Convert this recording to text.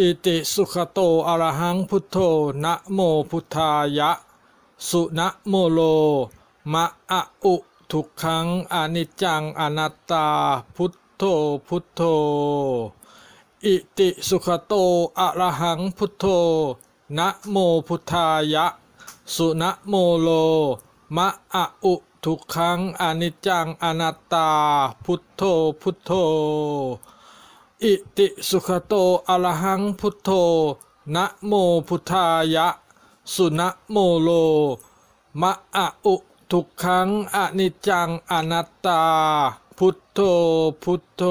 อิติสุขโตอรหังพุทโธนะโมพุทธายะ สุนะโมโล มะอะอุทุกขังอนิจจังอนัตตา พุทโธพุทโธอิติ สุขโตอรหังพุทโธนะโม พุทธายะ สุนะโมโล มะอะอุทุกขังอนิจจังอนัตตา พุทโธพุทโธอิติสุขโตอะระหังพุทโธ นะโมพุทธายะ สุนะโมโล มะอะอุทุกขังอนิจจังอนัตตา พุทโธ พุทโธ